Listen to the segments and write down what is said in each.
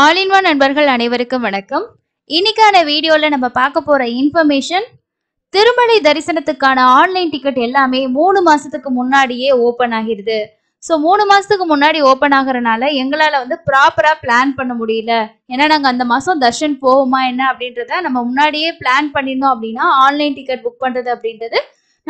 ஆலின்வா நண்பர்கள் அனைவருக்கும் வணக்கம் இன்னைக்கான வீடியோவில் நம்ம பார்க்க போகிற இன்ஃபர்மேஷன் திருமலை தரிசனத்துக்கான ஆன்லைன் டிக்கெட் எல்லாமே மூணு மாதத்துக்கு முன்னாடியே ஓப்பன் ஆகிடுது ஸோ மூணு மாதத்துக்கு முன்னாடி ஓப்பன் ஆகிறனால எங்களால் வந்து ப்ராப்பராக பிளான் பண்ண முடியல ஏன்னா நாங்கள் அந்த மாதம் தர்ஷன் போவோமா என்ன அப்படின்றத நம்ம முன்னாடியே பிளான் பண்ணியிருந்தோம் அப்படின்னா ஆன்லைன் டிக்கெட் புக் பண்ணுறது அப்படின்றது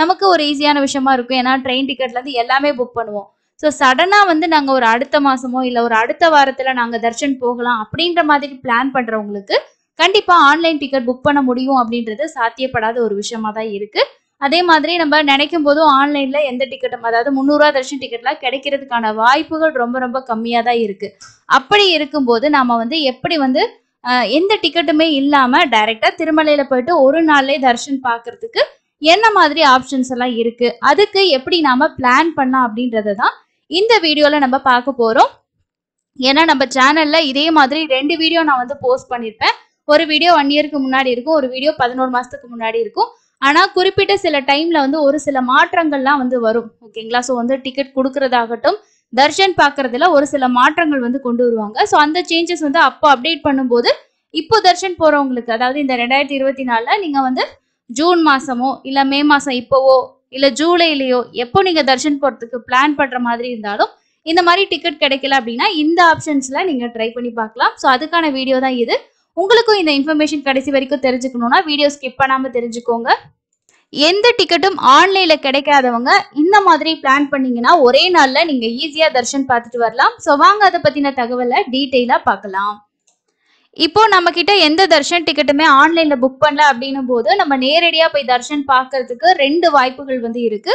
நமக்கு ஒரு ஈஸியான விஷயமா இருக்கும் ஏன்னா ட்ரெயின் டிக்கெட்லேருந்து எல்லாமே புக் பண்ணுவோம் ஸோ சடனாக வந்து நாங்கள் ஒரு அடுத்த மாதமோ இல்லை ஒரு அடுத்த வாரத்தில் நாங்கள் தர்ஷன் போகலாம் அப்படின்ற மாதிரி பிளான் பண்ணுறவங்களுக்கு கண்டிப்பாக ஆன்லைன் டிக்கெட் புக் பண்ண முடியும் அப்படின்றது சாத்தியப்படாத ஒரு விஷயமா தான் இருக்குது அதே மாதிரி நம்ம நினைக்கும் போதும் ஆன்லைன்ல எந்த டிக்கெட்டும் அதாவது முந்நூறுரூவா தர்ஷன் டிக்கெட்லாம் கிடைக்கிறதுக்கான வாய்ப்புகள் ரொம்ப ரொம்ப கம்மியாக தான் இருக்கு அப்படி இருக்கும்போது நாம வந்து எப்படி வந்து எந்த டிக்கெட்டுமே இல்லாம டைரக்டா திருமலையில போயிட்டு ஒரு நாள்லேயே தர்ஷன் பார்க்கறதுக்கு என்ன மாதிரி ஆப்ஷன்ஸ் எல்லாம் இருக்கு அதுக்கு எப்படி நாம பிளான் பண்ணலாம் அப்படின்றத தான் இந்த வீடியோவில் நம்ம பார்க்க போகிறோம் ஏன்னா நம்ம சேனலில் இதே மாதிரி ரெண்டு வீடியோ நான் வந்து போஸ்ட் பண்ணியிருப்பேன் ஒரு வீடியோ ஒன் இயருக்கு முன்னாடி இருக்கும் ஒரு வீடியோ பதினோரு மாதத்துக்கு முன்னாடி இருக்கும் ஆனால் குறிப்பிட்ட சில டைமில் வந்து ஒரு சில மாற்றங்கள்லாம் வந்து வரும் ஓகேங்களா ஸோ வந்து டிக்கெட் கொடுக்கறதாகட்டும் தர்ஷன் பார்க்கறதுல ஒரு சில மாற்றங்கள் வந்து கொண்டு வருவாங்க ஸோ அந்த சேஞ்சஸ் வந்து அப்போ அப்டேட் பண்ணும்போது இப்போ தர்ஷன் போகிறவங்களுக்கு அதாவது இந்த ரெண்டாயிரத்தி இருபத்தி நாலில் நீங்கள் வந்து ஜூன் மாதமோ இல்லை மே மாதம் இப்போவோ இல்ல ஜூலைலயோ எப்போ நீங்க தர்ஷன் போறதுக்கு பிளான் பண்ற மாதிரி இருந்தாலும் இந்த மாதிரி டிக்கெட் கிடைக்கல அப்படின்னா இந்த ஆப்ஷன்ஸ்ல நீங்க ட்ரை பண்ணி பார்க்கலாம் ஸோ அதுக்கான வீடியோ தான் இது உங்களுக்கும் இந்த இன்ஃபர்மேஷன் கடைசி வரைக்கும் தெரிஞ்சுக்கணும்னா வீடியோ ஸ்கிப் பண்ணாம தெரிஞ்சுக்கோங்க எந்த டிக்கெட்டும் ஆன்லைன்ல கிடைக்காதவங்க இந்த மாதிரி பிளான் பண்ணீங்கன்னா ஒரே நாள்ல நீங்க ஈஸியா தர்ஷன் பார்த்துட்டு வரலாம் ஸோ வாங்க அதை பத்தின தகவலை டீட்டெயிலா பார்க்கலாம் இப்போ நம்ம கிட்ட எந்த தர்ஷன் டிக்கெட்டுமே ஆன்லைன்ல புக் பண்ணல அப்படின்னும் போது நம்ம நேரடியா போய் தர்ஷன் பார்க்கறதுக்கு ரெண்டு வாய்ப்புகள் வந்து இருக்கு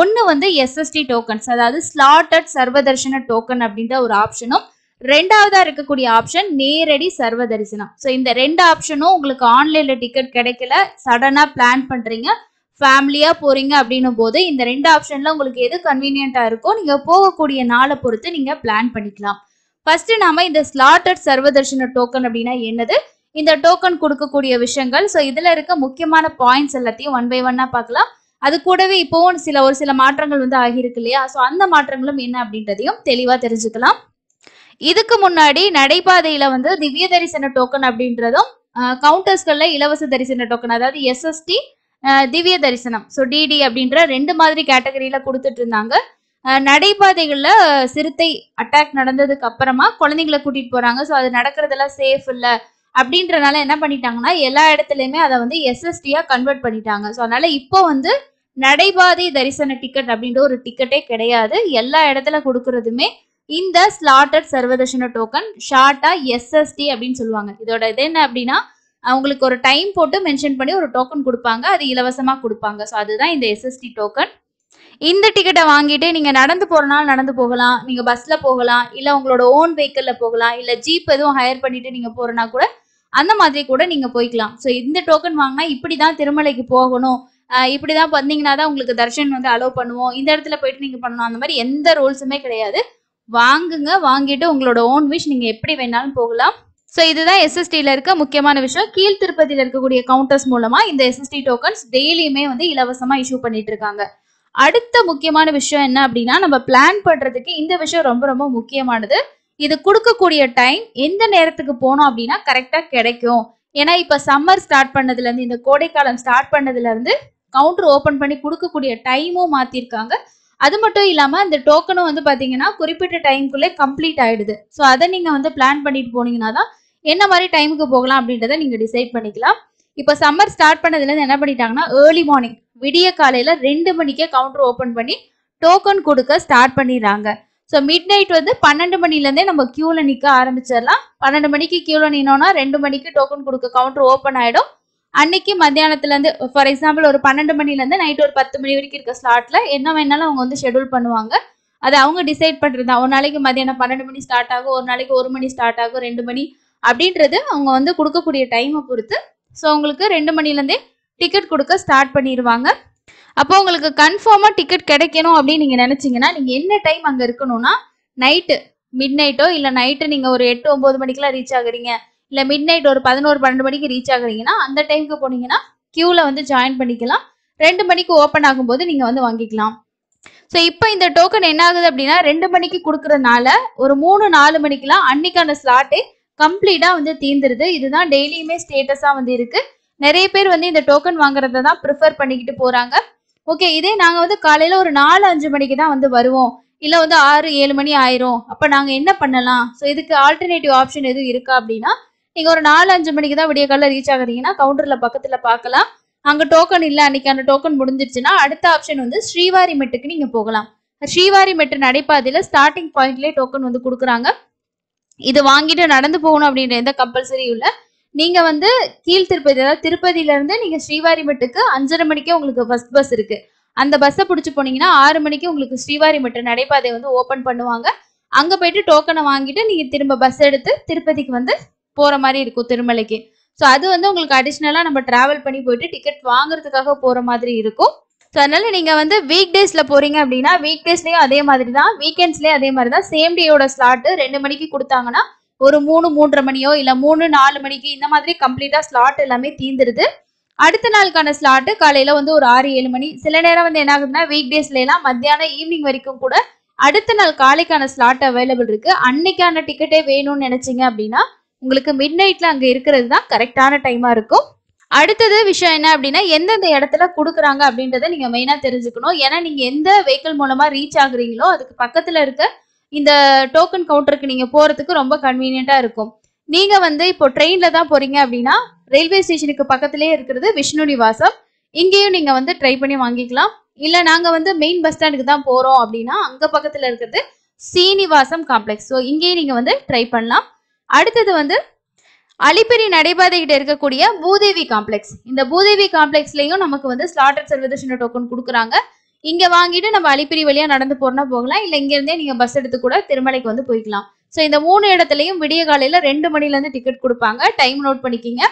ஒன்று வந்து எஸ்எஸ்டி டோக்கன்ஸ் அதாவது ஸ்லாட்டட் சர்வதர்ஷன டோக்கன் அப்படின்ற ஒரு ஆப்ஷனும் ரெண்டாவதா இருக்கக்கூடிய ஆப்ஷன் நேரடி சர்வதரிசனம் ஸோ இந்த ரெண்டு ஆப்ஷனும் உங்களுக்கு ஆன்லைன்ல டிக்கெட் கிடைக்கல சடனா பிளான் பண்றீங்க ஃபேமிலியா போறீங்க அப்படின்னும் போது இந்த ரெண்டு ஆப்ஷன்ல உங்களுக்கு எது கன்வீனியன்ட்டா இருக்கோ நீங்க போகக்கூடிய நாளை பொறுத்து நீங்க பிளான் பண்ணிக்கலாம் ஃபர்ஸ்ட் நாம இந்த ஸ்லாட்டட் சர்வதர்ஷன டோக்கன் அப்படின்னா என்னது இந்த டோக்கன் கொடுக்கக்கூடிய விஷயங்கள் ஸோ இதுல இருக்க முக்கியமான பாயிண்ட்ஸ் எல்லாத்தையும் ஒன் பை ஒன்னா பார்க்கலாம் அது கூடவே இப்போவும் சில ஒரு சில மாற்றங்கள் வந்து ஆகியிருக்கு இல்லையா ஸோ அந்த மாற்றங்களும் என்ன அப்படின்றதையும் தெளிவா தெரிஞ்சுக்கலாம் இதுக்கு முன்னாடி நடைபாதையில வந்து திவ்ய தரிசன டோக்கன் அப்படின்றதும் கவுண்டர்ஸ்கள்ல இலவச தரிசன டோக்கன் அதாவது எஸ்எஸ்டி திவ்ய தரிசனம் ஸோ டிடி அப்படின்ற ரெண்டு மாதிரி கேட்டகரியில கொடுத்துட்டு இருந்தாங்க நடைபாதைகளில் சிறுத்தை அட்டாக் நடந்ததுக்கு அப்புறமா குழந்தைங்களை கூட்டிட்டு போறாங்க ஸோ அது நடக்கிறதெல்லாம் சேஃப் இல்லை அப்படின்றனால என்ன பண்ணிட்டாங்கன்னா எல்லா இடத்துலையுமே அதை வந்து எஸ்எஸ்டியா கன்வெர்ட் பண்ணிட்டாங்க ஸோ அதனால இப்போ வந்து நடைபாதை தரிசன டிக்கெட் அப்படின்ற ஒரு டிக்கெட்டே கிடையாது எல்லா இடத்துல கொடுக்கறதுமே இந்த ஸ்லாட்டட் சர்வதர்ஷன டோக்கன் ஷார்ட்டா எஸ்எஸ்டி அப்படின்னு சொல்லுவாங்க இதோட இது என்ன அப்படின்னா அவங்களுக்கு ஒரு டைம் போட்டு மென்ஷன் பண்ணி ஒரு டோக்கன் கொடுப்பாங்க அது இலவசமாக கொடுப்பாங்க ஸோ அதுதான் இந்த எஸ்எஸ்டி டோக்கன் இந்த டிக்கெட்டை வாங்கிட்டு நீங்கள் நடந்து போறனால நடந்து போகலாம் நீங்கள் பஸ்ஸில் போகலாம் இல்லை உங்களோட ஓன் வெஹிக்கிளில் போகலாம் இல்லை ஜீப் எதுவும் ஹையர் பண்ணிட்டு நீங்கள் போகிறனா கூட அந்த மாதிரி கூட நீங்கள் போய்க்கலாம் ஸோ இந்த டோக்கன் வாங்கினா இப்படி தான் திருமலைக்கு போகணும் இப்படி தான் வந்தீங்கன்னா தான் உங்களுக்கு தர்ஷன் வந்து அலோவ் பண்ணுவோம் இந்த இடத்துல போயிட்டு நீங்கள் பண்ணணும் அந்த மாதிரி எந்த ரூல்ஸுமே கிடையாது வாங்குங்க வாங்கிட்டு உங்களோட ஓன் விஷ் நீங்கள் எப்படி வேணாலும் போகலாம் ஸோ இதுதான் எஸ்எஸ்டியில் இருக்க முக்கியமான விஷயம் கீழ் திருப்பதியில் இருக்கக்கூடிய கவுண்டர்ஸ் மூலமாக இந்த எஸ்எஸ்டி டோக்கன்ஸ் டெய்லியுமே வந்து இலவசமாக இஷ்யூ பண்ணிட்டு இருக்காங்க அடுத்த முக்கியமான விஷயம் என்ன அப்படின்னா நம்ம பிளான் பண்றதுக்கு இந்த விஷயம் ரொம்ப ரொம்ப முக்கியமானது இது கொடுக்கக்கூடிய டைம் எந்த நேரத்துக்கு போனோம் அப்படின்னா கரெக்டா கிடைக்கும் ஏன்னா இப்ப சம்மர் ஸ்டார்ட் பண்ணதுல இருந்து இந்த கோடைக்காலம் ஸ்டார்ட் பண்ணதுல இருந்து கவுண்டர் ஓபன் பண்ணி கொடுக்கக்கூடிய டைமும் மாத்திருக்காங்க அது மட்டும் இல்லாம இந்த டோக்கனும் வந்து பாத்தீங்கன்னா குறிப்பிட்ட டைமுக்குள்ளே கம்ப்ளீட் ஆயிடுது ஸோ அதை நீங்க வந்து பிளான் பண்ணிட்டு போனீங்கன்னா தான் என்ன மாதிரி டைமுக்கு போகலாம் அப்படின்றத நீங்க டிசைட் பண்ணிக்கலாம் இப்போ சம்மர் ஸ்டார்ட் பண்ணதுல இருந்து என்ன பண்ணிட்டாங்கன்னா ஏர்லி மார்னிங் விடிய காலையில ரெண்டு மணிக்கே கவுண்டர் ஓபன் பண்ணி டோக்கன் கொடுக்க ஸ்டார்ட் பண்ணிடுறாங்க ஸோ மிட் நைட் வந்து பன்னெண்டு மணிலேருந்தே நம்ம க்யூவில் நிற்க ஆரம்பிச்சிடலாம் பன்னெண்டு மணிக்கு க்யூவில் நின்னோன்னா ரெண்டு மணிக்கு டோக்கன் கொடுக்க கவுண்டர் ஓப்பன் ஆகிடும் அன்னைக்கு மத்தியானத்துலேருந்து ஃபார் எக்ஸாம்பிள் ஒரு பன்னெண்டு மணிலேருந்து நைட் ஒரு பத்து மணி வரைக்கும் இருக்க ஸ்லாட்டில் என்ன வேணாலும் அவங்க வந்து ஷெடியூல் பண்ணுவாங்க அது அவங்க டிசைட் பண்ணுறது ஒரு நாளைக்கு மதியானம் பன்னெண்டு மணி ஸ்டார்ட் ஆகும் ஒரு நாளைக்கு ஒரு மணி ஸ்டார்ட் ஆகும் ரெண்டு மணி அப்படின்றது அவங்க வந்து கொடுக்கக்கூடிய டைமை பொறுத்து ஸோ உங்களுக்கு ரெண்டு மணிலேருந்தே டிக்கெட் கொடுக்க ஸ்டார்ட் பண்ணிடுவாங்க அப்போ உங்களுக்கு கன்ஃபார்மாக டிக்கெட் கிடைக்கணும் அப்படின்னு நீங்கள் நினச்சிங்கன்னா நீங்கள் என்ன டைம் அங்கே இருக்கணும்னா நைட்டு மிட் நைட்டோ இல்லை நைட்டு நீங்கள் ஒரு எட்டு ஒம்பது மணிக்கெலாம் ரீச் ஆகுறீங்க இல்லை மிட் நைட் ஒரு பதினோரு பன்னெண்டு மணிக்கு ரீச் ஆகுறீங்கன்னா அந்த டைமுக்கு போனீங்கன்னா க்யூவில் வந்து ஜாயின் பண்ணிக்கலாம் ரெண்டு மணிக்கு ஓப்பன் ஆகும்போது நீங்கள் வந்து வாங்கிக்கலாம் ஸோ இப்போ இந்த டோக்கன் என்ன ஆகுது அப்படின்னா ரெண்டு மணிக்கு கொடுக்குறதுனால ஒரு மூணு நாலு மணிக்கெலாம் அன்னைக்கான ஸ்லாட்டே கம்ப்ளீட்டாக வந்து தீர்ந்துருது இதுதான் டெய்லியுமே ஸ்டேட்டஸாக வந்து இருக்குது நிறைய பேர் வந்து இந்த டோக்கன் வாங்குறத தான் ப்ரிஃபர் பண்ணிக்கிட்டு போறாங்க ஓகே இதே நாங்க வந்து காலையில ஒரு நாலு அஞ்சு மணிக்கு தான் வந்து வருவோம் இல்ல வந்து ஆறு ஏழு மணி ஆயிரும் அப்ப நாங்க என்ன பண்ணலாம் ஸோ இதுக்கு ஆல்டர்னேட்டிவ் ஆப்ஷன் எதுவும் இருக்கா அப்படின்னா நீங்க ஒரு நாலு அஞ்சு மணிக்கு தான் விடிய காலையில் ரீச் ஆகுறீங்கன்னா கவுண்டர்ல பக்கத்துல பார்க்கலாம் அங்க டோக்கன் இல்லை அன்னைக்கு அந்த டோக்கன் முடிஞ்சிருச்சுன்னா அடுத்த ஆப்ஷன் வந்து ஸ்ரீவாரி மெட்டுக்கு நீங்க போகலாம் ஸ்ரீவாரி மெட்டு நடைபாதையில ஸ்டார்டிங் பாயிண்ட்லேயே டோக்கன் வந்து கொடுக்குறாங்க இது வாங்கிட்டு நடந்து போகணும் அப்படின்ற எந்த கம்பல்சரியும் இல்லை நீங்க வந்து கீழ் திருப்பதி அதாவது திருப்பதியில இருந்து நீங்க ஸ்ரீவாரிமட்டுக்கு அஞ்சரை மணிக்கே உங்களுக்கு ஃபர்ஸ்ட் பஸ் இருக்கு அந்த பஸ்ஸை பிடிச்சி போனீங்கன்னா ஆறு மணிக்கு உங்களுக்கு ஸ்ரீவாரிமட்டு நடைபாதை வந்து ஓப்பன் பண்ணுவாங்க அங்க போயிட்டு டோக்கனை வாங்கிட்டு நீங்க திரும்ப பஸ் எடுத்து திருப்பதிக்கு வந்து போற மாதிரி இருக்கும் திருமலைக்கு ஸோ அது வந்து உங்களுக்கு அடிஷ்னலாக நம்ம டிராவல் பண்ணி போயிட்டு டிக்கெட் வாங்குறதுக்காக போகிற மாதிரி இருக்கும் ஸோ அதனால நீங்கள் வந்து வீக் டேஸில் போகிறீங்க அப்படின்னா வீக் டேஸ்லேயும் அதே மாதிரி தான் வீக்கெண்ட்ஸ்லேயும் அதே மாதிரி தான் சேம் டேயோட ஸ்லாட்டு ரெண்டு மணிக்கு கொடுத்தாங்கன்னா ஒரு மூணு மூன்றரை மணியோ இல்லை மூணு நாலு மணிக்கு இந்த மாதிரி கம்ப்ளீட்டாக ஸ்லாட் எல்லாமே தீந்துருது அடுத்த நாளுக்கான ஸ்லாட்டு காலையில் வந்து ஒரு ஆறு ஏழு மணி சில நேரம் வந்து என்ன ஆகுதுன்னா வீக் எல்லாம் மத்தியானம் ஈவினிங் வரைக்கும் கூட அடுத்த நாள் காலைக்கான ஸ்லாட் அவைலபிள் இருக்குது அன்னைக்கான டிக்கெட்டே வேணும்னு நினச்சிங்க அப்படின்னா உங்களுக்கு மிட் நைட்டில் அங்கே இருக்கிறது தான் கரெக்டான டைமாக இருக்கும் அடுத்தது விஷயம் என்ன அப்படின்னா எந்தெந்த இடத்துல கொடுக்குறாங்க அப்படின்றத நீங்கள் மெயினாக தெரிஞ்சுக்கணும் ஏன்னா நீங்கள் எந்த வெஹிக்கிள் மூலமாக ரீச் ஆகுறீங்களோ அதுக்கு பக்கத்தில் இருக்க இந்த டோக்கன் கவுண்டருக்கு நீங்க போறதுக்கு ரொம்ப கன்வீனியன்ட்டா இருக்கும் நீங்க வந்து இப்போ ட்ரெயின்ல தான் போறீங்க அப்படின்னா ரயில்வே ஸ்டேஷனுக்கு பக்கத்திலே இருக்கிறது விஷ்ணு நிவாசம் இங்கேயும் நீங்க வந்து ட்ரை பண்ணி வாங்கிக்கலாம் இல்ல நாங்க வந்து மெயின் பஸ் ஸ்டாண்டுக்கு தான் போறோம் அப்படின்னா அங்க பக்கத்துல இருக்கிறது சீனிவாசம் காம்ப்ளெக்ஸ் ஸோ இங்கேயும் நீங்க வந்து ட்ரை பண்ணலாம் அடுத்தது வந்து அலிப்பெரி நடைபாதை கிட்ட இருக்கக்கூடிய பூதேவி காம்ப்ளெக்ஸ் இந்த பூதேவி காம்ப்ளெக்ஸ்லயும் நமக்கு வந்து ஸ்லாட்டர் சர்வதர்ஷன டோக்கன் கொடுக்குறாங்க இங்க வாங்கிட்டு நம்ம அழிப்பிரி வழியா நடந்து போறோம்னா போகலாம் இல்ல இங்க இருந்தே நீங்க பஸ் எடுத்து கூட திருமலைக்கு வந்து போய்க்கலாம் ஸோ இந்த மூணு இடத்துலையும் விடிய காலையில ரெண்டு மணில இருந்து டிக்கெட் கொடுப்பாங்க டைம் நோட் பண்ணிக்கிங்க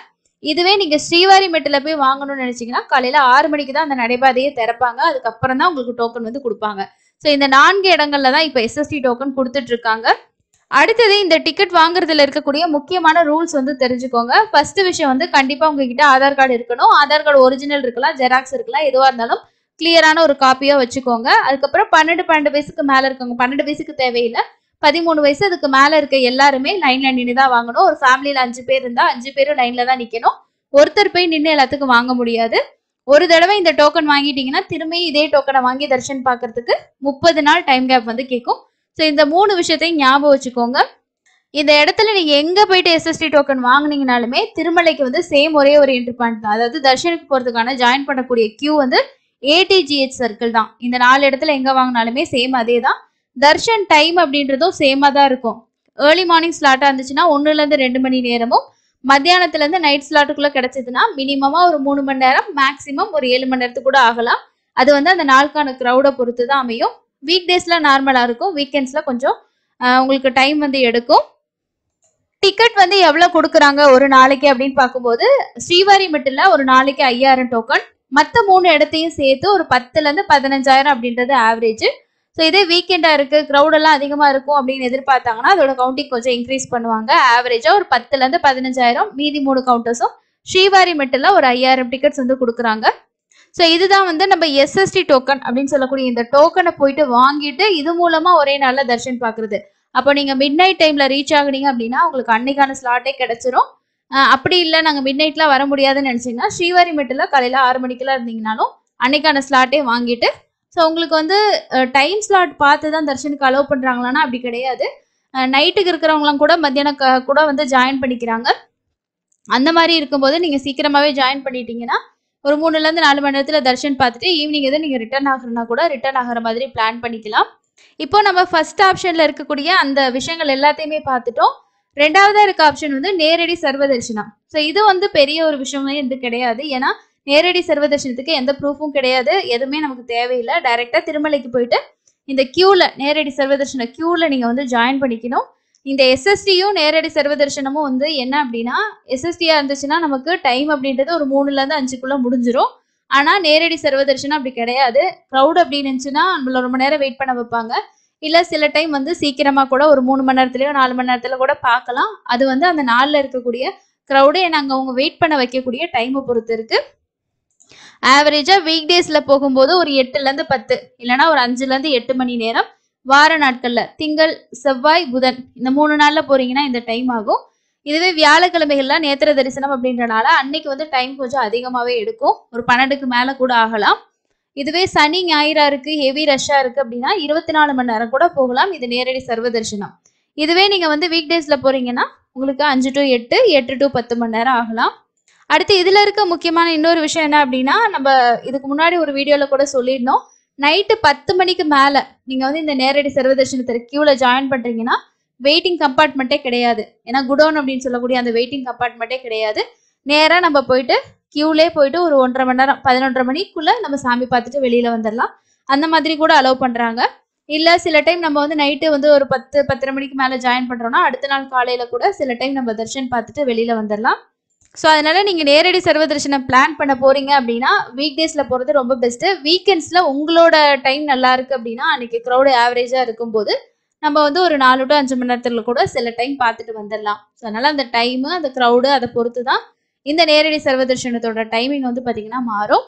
இதுவே நீங்க ஸ்ரீவாரி மெட்டில போய் வாங்கணும்னு நினைச்சீங்கன்னா காலையில ஆறு மணிக்கு தான் அந்த நடைபாதையை திறப்பாங்க அதுக்கப்புறம் தான் உங்களுக்கு டோக்கன் வந்து கொடுப்பாங்க ஸோ இந்த நான்கு இடங்கள்ல தான் இப்போ எஸ்எஸ்டி டோக்கன் கொடுத்துட்டு இருக்காங்க அடுத்தது இந்த டிக்கெட் வாங்குறதுல இருக்கக்கூடிய முக்கியமான ரூல்ஸ் வந்து தெரிஞ்சுக்கோங்க ஃபர்ஸ்ட் விஷயம் வந்து கண்டிப்பா உங்ககிட்ட ஆதார் கார்டு இருக்கணும் ஆதார் கார்டு ஒரிஜினல் இருக்கலாம் ஜெராக்ஸ் இருக்கலாம் எதுவாக இருந்தாலும் கிளியரான ஒரு காப்பியாக வச்சுக்கோங்க அதுக்கப்புறம் பன்னெண்டு பன்னெண்டு வயசுக்கு மேலே இருக்கவங்க பன்னெண்டு வயசுக்கு தேவையில்லை பதிமூணு வயசு அதுக்கு மேலே இருக்க எல்லாருமே லைனில் நின்று தான் வாங்கணும் ஒரு ஃபேமிலியில் அஞ்சு பேர் இருந்தால் அஞ்சு பேரும் லைனில் தான் நிற்கணும் ஒருத்தர் போய் நின்று எல்லாத்துக்கும் வாங்க முடியாது ஒரு தடவை இந்த டோக்கன் வாங்கிட்டீங்கன்னா திரும்பியும் இதே டோக்கனை வாங்கி தர்ஷன் பார்க்கறதுக்கு முப்பது நாள் டைம் கேப் வந்து கேட்கும் ஸோ இந்த மூணு விஷயத்தையும் ஞாபகம் வச்சுக்கோங்க இந்த இடத்துல நீங்க எங்க போயிட்டு எஸ்எஸ்டி டோக்கன் வாங்கினீங்கனாலுமே திருமலைக்கு வந்து சேம் ஒரே ஒரு என்ட்ரி பாயிண்ட் தான் அதாவது தர்ஷனுக்கு போறதுக்கான ஜாயின் பண்ணக்கூடிய கியூ வந்து ஏடிஜிஹெச் சர்க்கிள் தான் இந்த நாலு இடத்துல எங்கே வாங்கினாலுமே சேம் அதே தான் தர்ஷன் டைம் அப்படின்றதும் சேமாக தான் இருக்கும் ஏர்லி மார்னிங் ஸ்லாட்டாக இருந்துச்சுன்னா ஒன்றுலேருந்து ரெண்டு மணி நேரமும் மத்தியானத்துலேருந்து நைட் ஸ்லாட்டுக்குள்ளே கிடச்சிதுன்னா மினிமமாக ஒரு மூணு மணி நேரம் மேக்ஸிமம் ஒரு ஏழு மணி நேரத்துக்கு கூட ஆகலாம் அது வந்து அந்த நாளுக்கான க்ரௌடை பொறுத்து தான் அமையும் வீக் டேஸில் நார்மலாக இருக்கும் வீக்கெண்ட்ஸில் கொஞ்சம் உங்களுக்கு டைம் வந்து எடுக்கும் டிக்கெட் வந்து எவ்வளோ கொடுக்குறாங்க ஒரு நாளைக்கு அப்படின்னு பார்க்கும்போது ஸ்ரீவாரி மட்டும் ஒரு நாளைக்கு ஐயாயிரம் டோக்கன் மற்ற மூணு இடத்தையும் சேர்த்து ஒரு பத்துலேருந்து பதினஞ்சாயிரம் அப்படின்றது ஆவரேஜ் ஸோ இதே வீக்கெண்டாக இருக்குது க்ரௌடெல்லாம் அதிகமாக இருக்கும் அப்படின்னு எதிர்பார்த்தாங்கன்னா அதோட கவுண்டிங் கொஞ்சம் இன்க்ரீஸ் பண்ணுவாங்க ஆவரேஜாக ஒரு பத்துலேருந்து பதினஞ்சாயிரம் மீதி மூணு கவுண்டர்ஸும் ஸ்ரீவாரி மெட்டில் ஒரு ஐயாயிரம் டிக்கெட்ஸ் வந்து கொடுக்குறாங்க ஸோ இதுதான் வந்து நம்ம எஸ்எஸ்டி டோக்கன் அப்படின்னு சொல்லக்கூடிய இந்த டோக்கனை போயிட்டு வாங்கிட்டு இது மூலமாக ஒரே நாளில் தர்ஷன் பார்க்குறது அப்போ நீங்கள் மிட் நைட் டைமில் ரீச் ஆகுனீங்க அப்படின்னா உங்களுக்கு அன்னைக்கான ஸ்லாட்டே கிடச்சிரும் அப்படி இல்லை நாங்கள் மிட் நைட்லாம் வர முடியாதுன்னு நினச்சிங்கன்னா ஸ்ரீவாரி மெட்டில் காலையில் ஆறு மணிக்கெல்லாம் இருந்தீங்கனாலும் அன்னைக்கான ஸ்லாட்டே வாங்கிட்டு ஸோ உங்களுக்கு வந்து டைம் ஸ்லாட் பார்த்து தான் தர்ஷனுக்கு அலோவ் பண்ணுறாங்களான்னா அப்படி கிடையாது நைட்டுக்கு இருக்கிறவங்களாம் கூட மத்தியானம் கூட வந்து ஜாயின் பண்ணிக்கிறாங்க அந்த மாதிரி இருக்கும்போது நீங்கள் சீக்கிரமாகவே ஜாயின் பண்ணிட்டீங்கன்னா ஒரு மூணுலேருந்து நாலு மணி நேரத்தில் தர்ஷன் பார்த்துட்டு ஈவினிங் எதுவும் நீங்கள் ரிட்டர்ன் ஆகுறனா கூட ரிட்டர்ன் ஆகிற மாதிரி பிளான் பண்ணிக்கலாம் இப்போ நம்ம ஃபர்ஸ்ட் ஆப்ஷனில் இருக்கக்கூடிய அந்த விஷயங்கள் எல்லாத்தையுமே பார்த்துட்டோம் ரெண்டாவதா இருக்க ஆப்ஷன் வந்து நேரடி சர்வதர்சனம் ஸோ இது வந்து பெரிய ஒரு விஷயமே வந்து கிடையாது ஏன்னா நேரடி சர்வதர்சனத்துக்கு எந்த ப்ரூஃபும் கிடையாது எதுவுமே நமக்கு தேவையில்லை டைரெக்டாக திருமலைக்கு போயிட்டு இந்த கியூல நேரடி சர்வதர்சன கியூல நீங்கள் வந்து ஜாயின் பண்ணிக்கணும் இந்த எஸ்எஸ்டியும் நேரடி சர்வதர்சனமும் வந்து என்ன அப்படின்னா எஸ்எஸ்டியாக இருந்துச்சுன்னா நமக்கு டைம் அப்படின்றது ஒரு மூணுலேருந்து அஞ்சுக்குள்ளே முடிஞ்சிடும் ஆனால் நேரடி சர்வதர்சனம் அப்படி கிடையாது க்ரௌட் அப்படின்னு இருந்துச்சுன்னா நம்மள ரொம்ப நேரம் வெயிட் பண்ண வைப்பாங்க இல்லை சில டைம் வந்து சீக்கிரமாக கூட ஒரு மூணு மணி நேரத்துலையோ நாலு மணி நேரத்துல கூட பார்க்கலாம் அது வந்து அந்த நாளில் இருக்கக்கூடிய க்ரௌடே நாங்கள் அவங்க வெயிட் பண்ண வைக்கக்கூடிய டைமை பொறுத்து இருக்குது ஆவரேஜாக வீக் டேஸில் போகும்போது ஒரு எட்டுலேருந்து பத்து இல்லைன்னா ஒரு அஞ்சுலேருந்து எட்டு மணி நேரம் வார நாட்களில் திங்கள் செவ்வாய் புதன் இந்த மூணு நாளில் போகிறீங்கன்னா இந்த டைம் ஆகும் இதுவே வியாழக்கிழமைகள்லாம் நேத்திர தரிசனம் அப்படின்றனால அன்னைக்கு வந்து டைம் கொஞ்சம் அதிகமாகவே எடுக்கும் ஒரு பன்னெண்டுக்கு மேலே கூட ஆகலாம் இதுவே சனி ஞாயிறா இருக்கு ஹெவி ரஷ்ஷா இருக்கு அப்படின்னா இருபத்தி நாலு மணி நேரம் கூட போகலாம் இது நேரடி சர்வ இதுவே நீங்க வந்து வீக் டேஸ்ல போறீங்கன்னா உங்களுக்கு அஞ்சு டு எட்டு எட்டு டு பத்து மணி நேரம் ஆகலாம் அடுத்து இதுல இருக்க முக்கியமான இன்னொரு விஷயம் என்ன அப்படின்னா நம்ம இதுக்கு முன்னாடி ஒரு வீடியோல கூட சொல்லியிருந்தோம் நைட்டு பத்து மணிக்கு மேல நீங்க வந்து இந்த நேரடி சர்வதர்ஷனத்தை கியூல ஜாயின் பண்றீங்கன்னா வெயிட்டிங் கம்பார்ட்மெண்ட்டே கிடையாது ஏன்னா குடோன் அப்படின்னு சொல்லக்கூடிய அந்த வெயிட்டிங் கம்பார்ட்மெண்ட்டே கிடையாது நேராக நம்ம போயிட்டு கியூலே போயிட்டு ஒரு ஒன்றரை மணி நேரம் பதினொன்றரை மணிக்குள்ள நம்ம சாமி பார்த்துட்டு வெளியில வந்துடலாம் அந்த மாதிரி கூட அலோவ் பண்றாங்க இல்லை சில டைம் நம்ம வந்து நைட்டு வந்து ஒரு பத்து பத்தரை மணிக்கு மேலே ஜாயின் பண்ணுறோன்னா அடுத்த நாள் காலையில் கூட சில டைம் நம்ம தர்ஷன் பார்த்துட்டு வெளியில் வந்துடலாம் ஸோ அதனால் நீங்கள் நேரடி சர்வ தரிசனம் பிளான் பண்ண போறீங்க அப்படின்னா வீக் டேஸில் போகிறது ரொம்ப பெஸ்ட்டு வீக்கெண்ட்ஸில் உங்களோட டைம் நல்லா இருக்கு அப்படின்னா அன்றைக்கி க்ரௌடு ஆவரேஜாக இருக்கும்போது நம்ம வந்து ஒரு நாலு டு அஞ்சு மணி நேரத்தில் கூட சில டைம் பார்த்துட்டு வந்துடலாம் ஸோ அதனால் அந்த டைமு அந்த க்ரௌடு அதை பொறுத்து தான் இந்த நேரடி சர்வதர்ஷனத்தோட டைமிங் வந்து பார்த்தீங்கன்னா மாறும்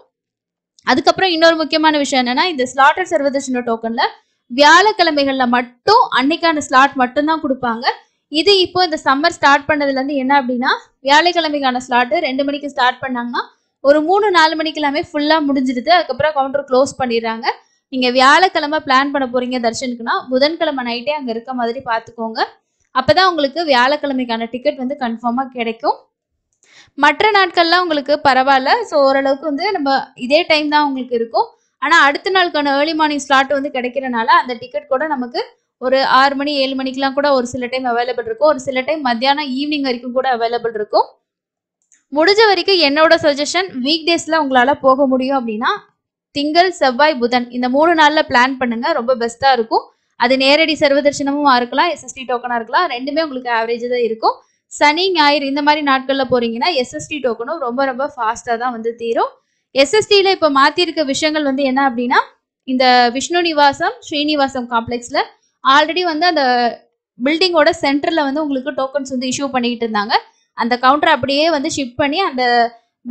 அதுக்கப்புறம் இன்னொரு முக்கியமான விஷயம் என்னன்னா இந்த ஸ்லாட்டர் சர்வதர்ஷன டோக்கன்ல வியாழக்கிழமைகள்ல மட்டும் அன்னைக்கான ஸ்லாட் மட்டும்தான் கொடுப்பாங்க இது இப்போ இந்த சம்மர் ஸ்டார்ட் பண்ணதுலேருந்து என்ன அப்படின்னா வியாழக்கிழமைக்கான ஸ்லாட் ரெண்டு மணிக்கு ஸ்டார்ட் பண்ணாங்கன்னா ஒரு மூணு நாலு மணிக்கு எல்லாமே ஃபுல்லாக முடிஞ்சிடுது அதுக்கப்புறம் கவுண்டர் க்ளோஸ் பண்ணிடுறாங்க நீங்கள் வியாழக்கிழமை பிளான் பண்ண போகிறீங்க தர்ஷனுக்குன்னா புதன்கிழமை நைட்டே அங்கே இருக்க மாதிரி பார்த்துக்கோங்க அப்போ தான் உங்களுக்கு வியாழக்கிழமைக்கான டிக்கெட் வந்து கன்ஃபார்மாக கிடைக்கும் மற்ற நாட்கள்லாம் உங்களுக்கு பரவாயில்ல ஸோ ஓரளவுக்கு வந்து நம்ம இதே டைம் தான் உங்களுக்கு இருக்கும் ஆனால் அடுத்த நாளுக்கான ஏர்லி மார்னிங் ஸ்லாட் வந்து கிடைக்கிறனால அந்த டிக்கெட் கூட நமக்கு ஒரு ஆறு மணி ஏழு மணிக்கெலாம் கூட ஒரு சில டைம் அவைலபிள் இருக்கும் ஒரு சில டைம் மத்தியானம் ஈவினிங் வரைக்கும் கூட அவைலபிள் இருக்கும் முடிஞ்ச வரைக்கும் என்னோட சஜஷன் வீக் டேஸில் உங்களால் போக முடியும் அப்படின்னா திங்கள் செவ்வாய் புதன் இந்த மூணு நாளில் பிளான் பண்ணுங்க ரொம்ப பெஸ்ட்டாக இருக்கும் அது நேரடி சர்வதர்ஷனமும் இருக்கலாம் எஸ்எஸ்டி டோக்கனாக இருக்கலாம் ரெண்டுமே உங்களுக்கு ஆவரேஜ் தான் இருக்கும் சனி ஞாயிறு இந்த மாதிரி நாட்களில் போறீங்கன்னா எஸ்எஸ்டி டோக்கனும் ரொம்ப ரொம்ப ஃபாஸ்ட்டாக தான் வந்து தீரும் எஸ்எஸ்டியில் இப்போ மாற்றியிருக்க விஷயங்கள் வந்து என்ன அப்படின்னா இந்த விஷ்ணு நிவாசம் ஸ்ரீனிவாசம் காம்ப்ளெக்ஸில் ஆல்ரெடி வந்து அந்த பில்டிங்கோட சென்டரில் வந்து உங்களுக்கு டோக்கன்ஸ் வந்து இஷ்யூ பண்ணிக்கிட்டு இருந்தாங்க அந்த கவுண்டர் அப்படியே வந்து ஷிஃப்ட் பண்ணி அந்த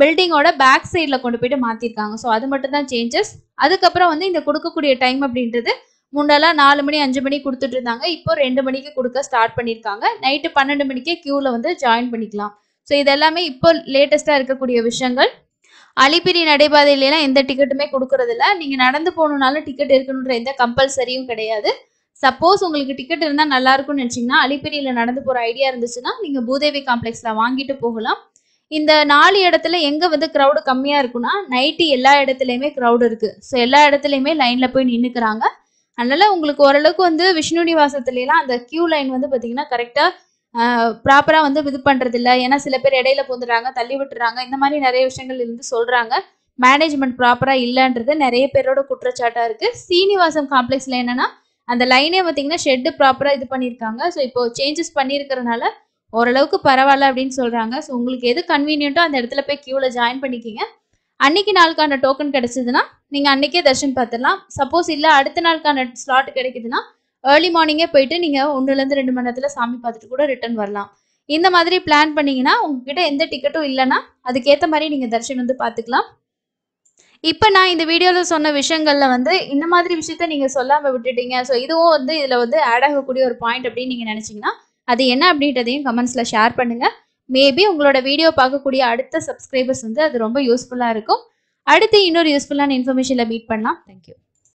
பில்டிங்கோட பேக் சைடில் கொண்டு போயிட்டு மாற்றிருக்காங்க ஸோ அது மட்டும் தான் சேஞ்சஸ் அதுக்கப்புறம் வந்து இந்த கொடுக்கக்கூடிய டைம் அப்படின்றது முன்னெல்லாம் நாலு மணி அஞ்சு மணி கொடுத்துட்டு இருந்தாங்க இப்போ ரெண்டு மணிக்கு கொடுக்க ஸ்டார்ட் பண்ணியிருக்காங்க நைட்டு பன்னெண்டு மணிக்கே க்யூவில் வந்து ஜாயின் பண்ணிக்கலாம் ஸோ இதெல்லாமே இப்போ லேட்டஸ்ட்டாக இருக்கக்கூடிய விஷயங்கள் அலிப்பிரி நடைபாதையிலாம் எந்த டிக்கெட்டுமே கொடுக்கறதில்ல நீங்கள் நடந்து போகணுன்னாலும் டிக்கெட் இருக்கணுன்ற எந்த கம்பல்சரியும் கிடையாது சப்போஸ் உங்களுக்கு டிக்கெட் இருந்தால் நல்லா இருக்கும்னு நினச்சிங்கன்னா அலிப்பிரியில் நடந்து போகிற ஐடியா இருந்துச்சுன்னா நீங்கள் பூதேவி காம்ப்ளெக்ஸில் வாங்கிட்டு போகலாம் இந்த நாலு இடத்துல எங்கே வந்து க்ரௌடு கம்மியாக இருக்குன்னா நைட்டு எல்லா இடத்துலையுமே க்ரௌடு இருக்குது ஸோ எல்லா இடத்துலையுமே லைனில் போய் நின்றுக்கிறாங்க அதனால உங்களுக்கு ஓரளவுக்கு வந்து விஷ்ணு நிவாசத்துலலாம் அந்த கியூ லைன் வந்து பார்த்தீங்கன்னா கரெக்டாக ப்ராப்பராக வந்து இது பண்ணுறது இல்லை ஏன்னா சில பேர் இடையில போந்துடுறாங்க தள்ளி விட்டுறாங்க இந்த மாதிரி நிறைய விஷயங்கள் இருந்து சொல்கிறாங்க மேனேஜ்மெண்ட் ப்ராப்பராக இல்லைன்றது நிறைய பேரோட குற்றச்சாட்டாக இருக்குது சீனிவாசம் காம்ப்ளெக்ஸில் என்னென்னா அந்த லைனே பார்த்தீங்கன்னா ஷெட்டு ப்ராப்பராக இது பண்ணியிருக்காங்க ஸோ இப்போ சேஞ்சஸ் பண்ணியிருக்கிறனால ஓரளவுக்கு பரவாயில்ல அப்படின்னு சொல்கிறாங்க ஸோ உங்களுக்கு எது கன்வீனியண்ட்டோ அந்த இடத்துல போய் க்யூவில் ஜாயின் பண்ணிக்கிங்க அன்னைக்கு நாளுக்கான டோக்கன் கிடைச்சதுன்னா நீங்கள் அன்னைக்கே தர்ஷன் பார்த்துடலாம் சப்போஸ் இல்லை அடுத்த நாளுக்கான ஸ்லாட் கிடைக்குதுன்னா ஏர்லி மார்னிங்கே போயிட்டு நீங்கள் ஒன்றுலேருந்து ரெண்டு மணி நேரத்தில் சாமி பார்த்துட்டு கூட ரிட்டர்ன் வரலாம் இந்த மாதிரி பிளான் பண்ணீங்கன்னா உங்ககிட்ட எந்த டிக்கெட்டும் இல்லைன்னா அதுக்கேற்ற மாதிரி நீங்கள் தர்ஷன் வந்து பார்த்துக்கலாம் இப்போ நான் இந்த வீடியோவில் சொன்ன விஷயங்களில் வந்து இந்த மாதிரி விஷயத்த நீங்கள் சொல்லாமல் விட்டுட்டீங்க ஸோ இதுவும் வந்து இதில் வந்து ஆட் ஆகக்கூடிய ஒரு பாயிண்ட் அப்படின்னு நீங்கள் நினச்சிங்கன்னா அது என்ன அப்படின்றதையும் கமெண்ட்ஸில் ஷேர் பண்ணுங்கள் மேபி உங்களோட வீடியோ பார்க்கக்கூடிய அடுத்த சப்ஸ்கிரைபர்ஸ் வந்து அது ரொம்ப யூஸ்ஃபுல்லாக இருக்கும் அடுத்து இன்னொரு யூஸ்ஃபுல்லான இன்ஃபர்மேஷனில் மீட் பண்ணலாம் தேங்க்யூ